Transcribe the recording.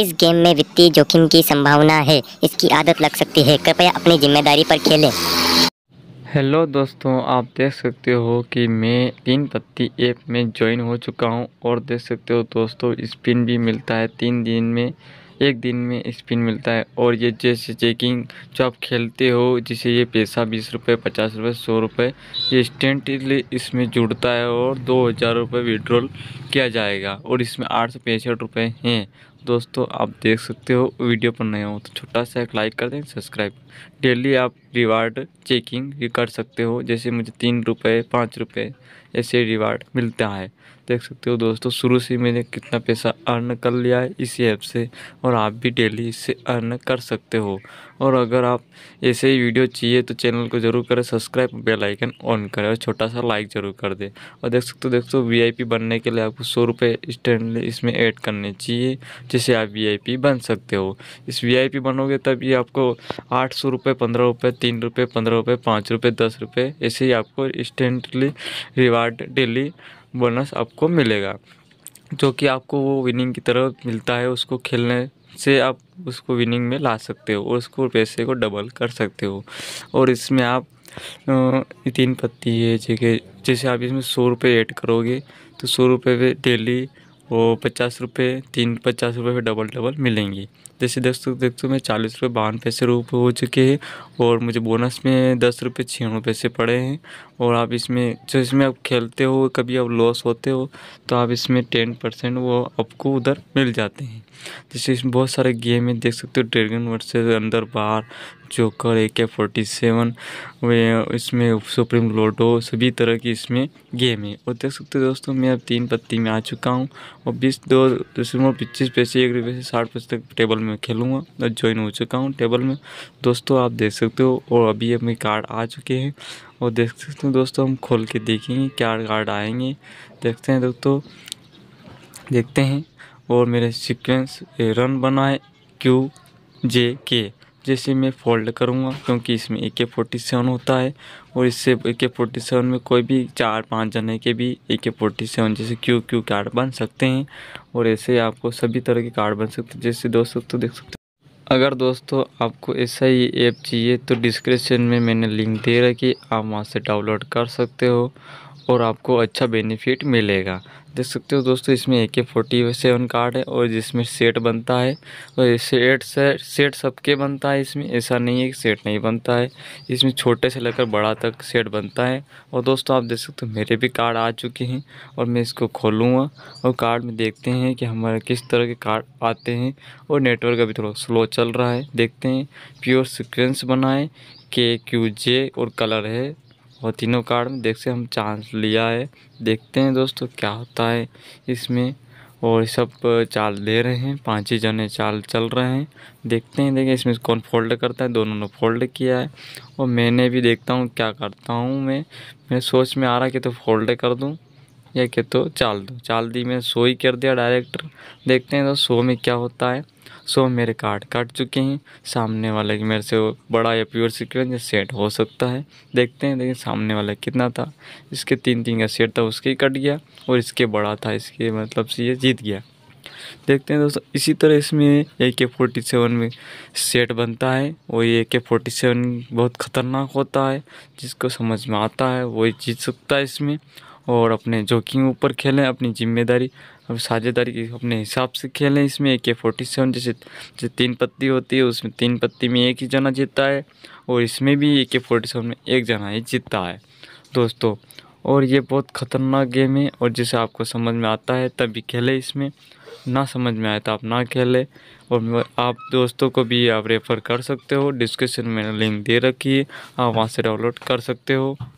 इस गेम में वित्तीय जोखिम की संभावना है इसकी आदत लग सकती है कृपया अपनी जिम्मेदारी पर खेलें हेलो दोस्तों आप देख सकते हो कि मैं तीन पत्ती ऐप में ज्वाइन हो चुका हूं और देख सकते हो दोस्तों स्पिन भी मिलता है तीन दिन में एक दिन में स्पिन मिलता है और ये जैसे चेकिंग जो आप खेलते हो जिसे ये पैसा बीस रुपये पचास रुपये सौ रुपये ये इंस्टेंटली इसमें जुड़ता है और दो हज़ार रुपये विड्रॉल किया जाएगा और इसमें आठ सौ पैंसठ रुपये हैं दोस्तों आप देख सकते हो वीडियो पर नया हो तो छोटा सा एक लाइक कर दें सब्सक्राइब डेली आप रिवार्ड चेकिंग कर सकते हो जैसे मुझे तीन रुपये पाँच रुपये ऐसे रिवार्ड मिलता है देख सकते हो दोस्तों शुरू से मैंने कितना पैसा अर्न कर लिया है इसी ऐप से और आप भी डेली इससे अर्न कर सकते हो और अगर आप ऐसे ही वीडियो चाहिए तो चैनल को जरूर करें सब्सक्राइब बेल आइकन ऑन करें और छोटा सा लाइक ज़रूर कर दें और देख सकते हो दोस्तों वीआईपी बनने के लिए आपको सौ रुपये स्टैंडली इसमें ऐड करने चाहिए अच्छे से आप वीआईपी बन सकते हो इस वीआईपी बनोगे तब ये आपको आठ सौ रुपये पंद्रह रुपये तीन रुपये पंद्रह रुपये पाँच रुपये दस रुपये ऐसे ही आपको इंस्टेंटली रिवार्ड डेली बोनस आपको मिलेगा जो कि आपको वो विनिंग की तरह मिलता है उसको खेलने से आप उसको विनिंग में ला सकते हो और उसको पैसे को डबल कर सकते हो और इसमें आप तीन पत्ती है जैसे आप इसमें सौ रुपये ऐड करोगे तो सौ रुपये पे डेली वो पचास रुपये तीन पचास रुपये पर डबल डबल मिलेंगी जैसे दोस्तों देखते मैं चालीस रुपये बावन पैसे रूप हो चुके हैं और मुझे बोनस में दस रुपये छियानवे पैसे पड़े हैं और आप इसमें जो इसमें आप खेलते हो कभी आप लॉस होते हो तो आप इसमें टेन परसेंट वो आपको उधर मिल जाते हैं जैसे इसमें बहुत सारे गेम है देख सकते हो ड्रैगन वर्सेज अंदर बाहर joker A K forty seven इसमें सुप्रीम लोडो सभी तरह की इसमें गेम है और देख सकते हो दोस्तों मैं अब तीन पत्ती में आ चुका हूँ और बीस दो दशमलव पच्चीस पैसे एक रुपये से साठ पैसे तक टेबल में खेलूँगा और ज्वाइन हो चुका हूँ टेबल में दोस्तों आप देख सकते हो और अभी अपने कार्ड आ चुके हैं और देख सकते हो दोस्तों हम खोल के देखेंगे क्या कार्ड आएंगे देखते हैं दोस्तों देखते हैं और मेरे सिक्वेंस रन बनाए क्यू जे के जैसे मैं फोल्ड करूँगा क्योंकि इसमें ए के फोर्टी सेवन होता है और इससे ए के फोर्टी सेवन में कोई भी चार पाँच जने के भी ए के फोर्टी सेवन जैसे क्यू क्यू कार्ड बन सकते हैं और ऐसे आपको सभी तरह के कार्ड बन सकते हैं जैसे दोस्तों तो देख सकते अगर दोस्तों आपको ऐसा ही ऐप चाहिए तो डिस्क्रिप्शन में मैंने लिंक दे रखी आप वहाँ से डाउनलोड कर सकते हो और आपको अच्छा बेनिफिट मिलेगा देख सकते हो दोस्तों इसमें ए के फोर्टी सेवन कार्ड है और जिसमें सेट बनता है और तो सेट से सेट सबके बनता है इसमें ऐसा नहीं है कि सेट नहीं बनता है इसमें छोटे से लेकर बड़ा तक सेट बनता है और दोस्तों आप देख सकते हो मेरे भी कार्ड आ चुके हैं और मैं इसको खोलूँगा और कार्ड में देखते हैं कि हमारे किस तरह के कार्ड आते हैं और नेटवर्क अभी थोड़ा स्लो चल रहा है देखते हैं प्योर सिक्वेंस बनाए के क्यू जे और कलर है और तीनों कार्ड में देख से हम चांस लिया है देखते हैं दोस्तों क्या होता है इसमें और सब चाल दे रहे हैं पाँच ही जने चाल चल रहे हैं देखते हैं देखें इसमें कौन फोल्ड करता है दोनों ने फोल्ड किया है और मैंने भी देखता हूँ क्या करता हूँ मैं मेरे सोच में आ रहा कि तो फोल्ड कर दूँ या कहते तो चाल दो चाल दी में सो ही कर दिया डायरेक्टर देखते हैं तो सो में क्या होता है सो मेरे कार्ड कट चुके हैं सामने वाले की मेरे से बड़ा या प्योर सिक्वेंस सेट हो सकता है देखते हैं देखिए सामने वाला कितना था इसके तीन तीन का सेट था उसके कट गया और इसके बड़ा था इसके मतलब से ये जीत गया देखते हैं दोस्तों इसी तरह इसमें ए के फोर्टी सेवन में सेट बनता है वो ए के फोर्टी सेवन बहुत ख़तरनाक होता है जिसको समझ में आता है वही जीत सकता है इसमें और अपने जोकिंग ऊपर खेलें अपनी जिम्मेदारी और साझेदारी अपने हिसाब से खेलें इसमें ए के फोर्टी सेवन जैसे जो तीन पत्ती होती है उसमें तीन पत्ती में एक ही जना जीतता है और इसमें भी ए के फोर्टी सेवन में एक जना ही जीतता है दोस्तों और ये बहुत ख़तरनाक गेम है और जैसे आपको समझ में आता है तभी खेलें इसमें ना समझ में आए तो आप ना खेलें और आप दोस्तों को भी आप रेफ़र कर सकते हो डिस्क्रिप्शन में लिंक दे रखी है आप वहाँ से डाउनलोड कर सकते हो